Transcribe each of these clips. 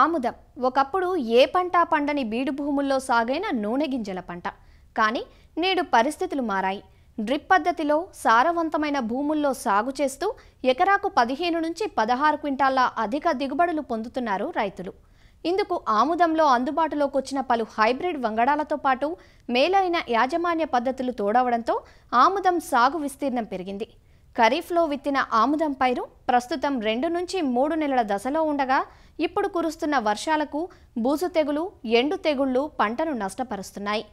ఆముదం ఒకప్పుడు ఏ పంట పండని బీడు భూముల్లో సాగైన నూనె గింజల పంట కానీ నేడు పరిస్థితులు మారాయి డ్రిప్ పద్ధతిలో సారవంతమైన భూముల్లో సాగు చేస్తూ ఎకరాకు పదిహేను నుంచి పదహారు క్వింటాల అధిక దిగుబడులు పొందుతున్నారు రైతులు ఇందుకు ఆముదంలో అందుబాటులోకి వచ్చిన పలు హైబ్రిడ్ వంగడాలతో పాటు మేలైన యాజమాన్య పద్ధతులు తోడవడంతో ఆముదం సాగు విస్తీర్ణం పెరిగింది ఖరీఫ్లో విత్తిన ఆముదం పైరు ప్రస్తుతం రెండు నుంచి మూడు నెలల దశలో ఉండగా ఇప్పుడు కురుస్తున్న వర్షాలకు బూజు తెగులు ఎండు తెగుళ్లు పంటను నష్టపరుస్తున్నాయి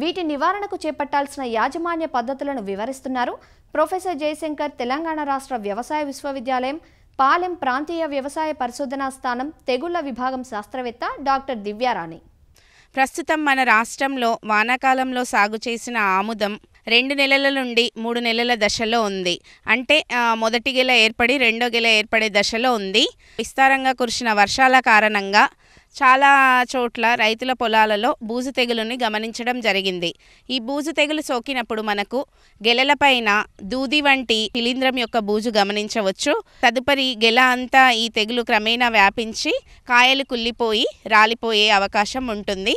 వీటి నివారణకు చేపట్టాల్సిన యాజమాన్య పద్ధతులను వివరిస్తున్నారు ప్రొఫెసర్ జయశంకర్ తెలంగాణ రాష్ట్ర వ్యవసాయ విశ్వవిద్యాలయం పాలెం ప్రాంతీయ వ్యవసాయ పరిశోధనా స్థానం తెగుళ్ల విభాగం శాస్త్రవేత్త డాక్టర్ దివ్యారాణి ప్రస్తుతం మన రాష్ట్రంలో వానాకాలంలో సాగు చేసిన ఆముదం రెండు నెలల నుండి మూడు నెలల దశలో ఉంది అంటే మొదటి గెల ఏర్పడి రెండో గెల ఏర్పడే దశలో ఉంది విస్తారంగా కురిసిన వర్షాల కారణంగా చాలా చోట్ల రైతుల పొలాలలో బూజు తెగులుని గమనించడం జరిగింది ఈ బూజు తెగులు సోకినప్పుడు మనకు గెలలపైన దూది వంటి శిలీంద్రం యొక్క బూజు గమనించవచ్చు తదుపరి గెల అంతా ఈ తెగులు క్రమేణా వ్యాపించి కాయలు కుల్లిపోయి రాలిపోయే అవకాశం ఉంటుంది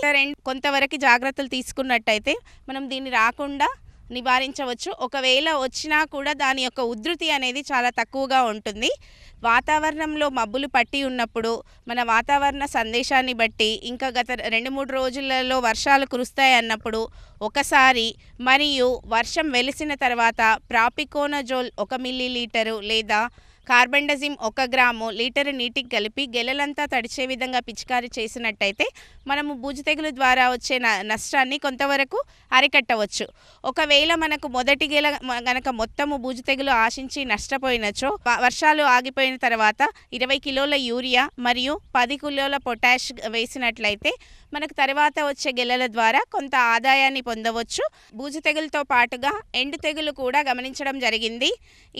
కొంతవరకు జాగ్రత్తలు తీసుకున్నట్టయితే మనం దీన్ని రాకుండా నివారించవచ్చు ఒకవేళ వచ్చినా కూడా దాని యొక్క ఉధృతి అనేది చాలా తక్కువగా ఉంటుంది వాతావరణంలో మబ్బులు పట్టి ఉన్నప్పుడు మన వాతావరణ సందేశాన్ని బట్టి ఇంకా గత రెండు మూడు రోజులలో వర్షాలు కురుస్తాయి అన్నప్పుడు ఒకసారి మరియు వర్షం వెలిసిన తర్వాత ప్రాపికోనజోల్ ఒక మిల్లీలీటరు లేదా కార్బెండజిమ్ ఒక గ్రాము లీటర్ నీటికి కలిపి గెలలంతా తడిచే విధంగా పిచికారీ చేసినట్టయితే మనము బూజు తెగులు ద్వారా వచ్చే నష్టాన్ని కొంతవరకు అరికట్టవచ్చు ఒకవేళ మనకు మొదటి గెల గనక మొత్తము బూజు తెగులు ఆశించి నష్టపోయినచో వర్షాలు ఆగిపోయిన తర్వాత ఇరవై కిలోల యూరియా మరియు పది కిలోల పొటాష్ వేసినట్లయితే మనకు తర్వాత వచ్చే గెలల ద్వారా కొంత ఆదాయాన్ని పొందవచ్చు బూజు తెగులతో పాటుగా ఎండు తెగులు కూడా గమనించడం జరిగింది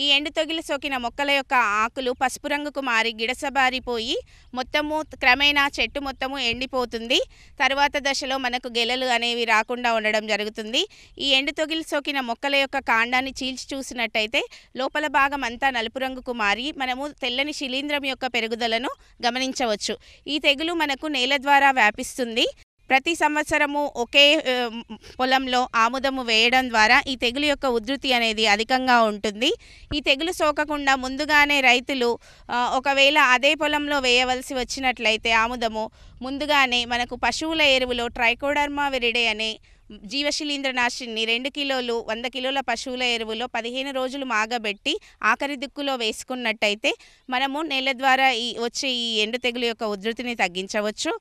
ఈ ఎండు తెగులు సోకిన మొక్కల యొక్క ఆకులు పసుపు రంగుకు మారి గిడసబారిపోయి మొత్తము క్రమేణా చెట్టు మొత్తము ఎండిపోతుంది తర్వాత దశలో మనకు గెలలు అనేవి రాకుండా ఉండడం జరుగుతుంది ఈ ఎండు తొగిలి సోకిన మొక్కల యొక్క కాండాన్ని చీల్చి చూసినట్టయితే లోపల భాగం అంతా నలుపు రంగుకు మారి మనము తెల్లని శిలీంద్రం యొక్క పెరుగుదలను గమనించవచ్చు ఈ తెగులు మనకు నేల ద్వారా వ్యాపిస్తుంది ప్రతి సంవత్సరము ఒకే పొలంలో ఆముదము వేయడం ద్వారా ఈ తెగులు యొక్క ఉధృతి అనేది అధికంగా ఉంటుంది ఈ తెగులు సోకకుండా ముందుగానే రైతులు ఒకవేళ అదే పొలంలో వేయవలసి వచ్చినట్లయితే ఆముదము ముందుగానే మనకు పశువుల ఎరువులో ట్రైకోడర్మా విరిడే అనే జీవశిలీంద్రనాశిని రెండు కిలోలు వంద కిలోల పశువుల ఎరువులో పదిహేను రోజులు మాగబెట్టి ఆఖరి దిక్కులో వేసుకున్నట్టయితే మనము నేల ద్వారా ఈ వచ్చే ఈ ఎండు తెగులు యొక్క ఉధృతిని తగ్గించవచ్చు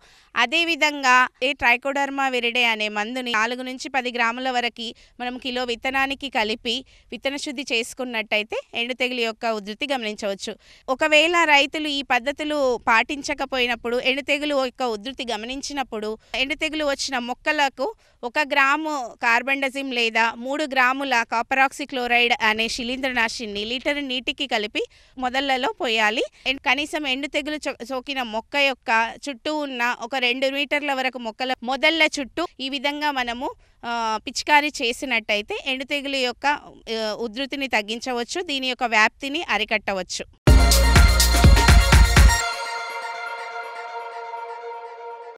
అదేవిధంగా ఏ ట్రైకోడర్మా విరిడే అనే మందుని నాలుగు నుంచి పది గ్రాముల వరకు మనం కిలో విత్తనానికి కలిపి విత్తన శుద్ధి చేసుకున్నట్టయితే ఎండు తెగులు యొక్క ఉధృతి గమనించవచ్చు ఒకవేళ రైతులు ఈ పద్ధతులు పాటించకపోయినప్పుడు ఎండు తెగులు యొక్క ఉధృతి గమనించినప్పుడు ఎండు తెగులు వచ్చిన మొక్కలకు ఒక గ్రాము కార్బండజిమ్ లేదా మూడు గ్రాముల కాపరాక్సిక్లోరైడ్ అనే శిలీంద్రనాశిని లీటర్ నీటికి కలిపి మొదళ్లలో పోయాలి కనీసం ఎండు తెగులు సోకిన మొక్క యొక్క చుట్టూ ఉన్న ఒక రెండు మీటర్ల వరకు మొక్కల మొదళ్ల చుట్టూ ఈ విధంగా మనము పిచికారీ చేసినట్టయితే ఎండు తెగులు యొక్క ఉధృతిని తగ్గించవచ్చు దీని యొక్క వ్యాప్తిని అరికట్టవచ్చు